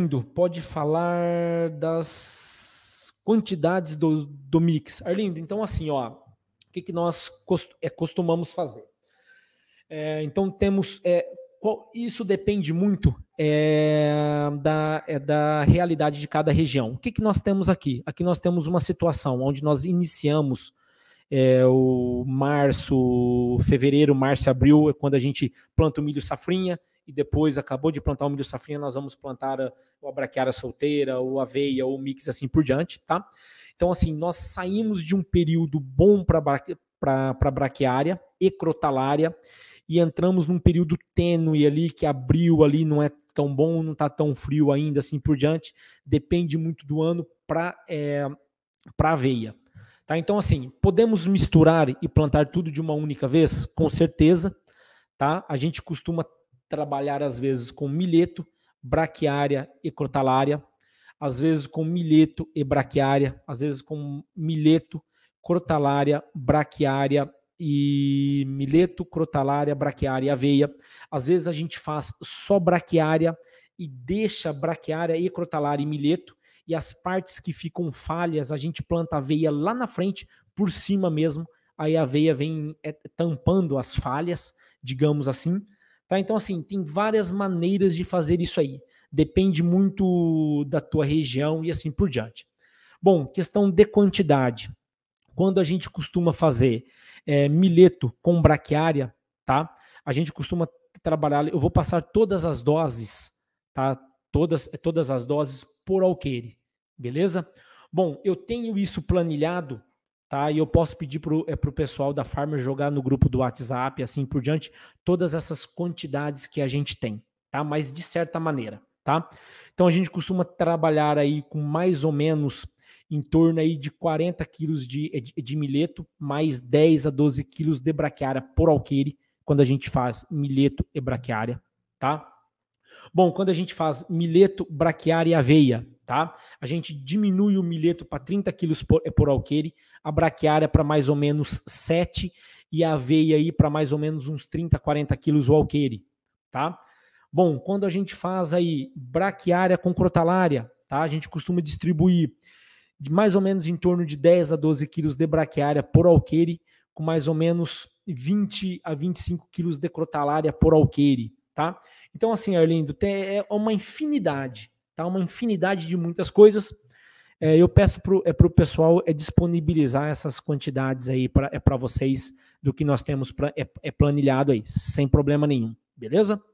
Arlindo, pode falar das quantidades do, do mix. Arlindo, então assim, ó, o que, que nós cost, é, costumamos fazer? É, então temos. É, qual, isso depende muito é, da, é da realidade de cada região. O que, que nós temos aqui? Aqui nós temos uma situação onde nós iniciamos é, o março, fevereiro, março, abril, é quando a gente planta o milho safrinha e depois acabou de plantar o milho safrinha, nós vamos plantar a, ou a solteira, ou aveia, ou mix assim por diante, tá? Então, assim, nós saímos de um período bom para braquiária e crotalária e entramos num período tênue ali, que abriu ali não é tão bom, não está tão frio ainda, assim por diante. Depende muito do ano para é, eh, para aveia. Tá? Então, assim, podemos misturar e plantar tudo de uma única vez? Com certeza. Tá? A gente costuma trabalhar às vezes com milheto, braquiária e crotalária, às vezes com milheto e braquiária, às vezes com milheto, crotalária, braquiária e milheto, crotalária, braquiária e aveia. Às vezes a gente faz só braquiária e deixa braquiária e crotalária e milheto e as partes que ficam falhas a gente planta aveia lá na frente, por cima mesmo. Aí a aveia vem eh, tampando as falhas, digamos assim. Tá? Então, assim, tem várias maneiras de fazer isso aí. Depende muito da tua região e assim por diante. Bom, questão de quantidade. Quando a gente costuma fazer é, mileto com braquiária, tá? A gente costuma trabalhar. Eu vou passar todas as doses, tá? Todas, todas as doses por alqueire, beleza? Bom, eu tenho isso planilhado tá? E eu posso pedir pro, é, pro pessoal da Farmer jogar no grupo do WhatsApp, assim por diante, todas essas quantidades que a gente tem, tá? Mas de certa maneira, tá? Então a gente costuma trabalhar aí com mais ou menos em torno aí de 40 quilos de, eh, de, de milheto, mais 10 a 12 quilos de braquiária por alqueire, quando a gente faz milheto e braquiária, tá? Bom, quando a gente faz milheto, braquiária e aveia, tá? A gente diminui o milheto para 30 quilos por, por alqueire, a braquiária para mais ou menos 7 e a aveia aí para mais ou menos uns 30, 40 quilos o alqueire, tá? Bom, quando a gente faz aí braquiária com crotalária, tá? A gente costuma distribuir de mais ou menos em torno de 10 a 12 quilos de braquiária por alqueire, com mais ou menos 20 a 25 quilos de crotalária por alqueire, tá? Então, assim, Arlindo, é uma infinidade tá? Uma infinidade de muitas coisas. É, eu peço para o é, pessoal é, disponibilizar essas quantidades aí para é, vocês do que nós temos pra, é, é planilhado aí, sem problema nenhum, beleza?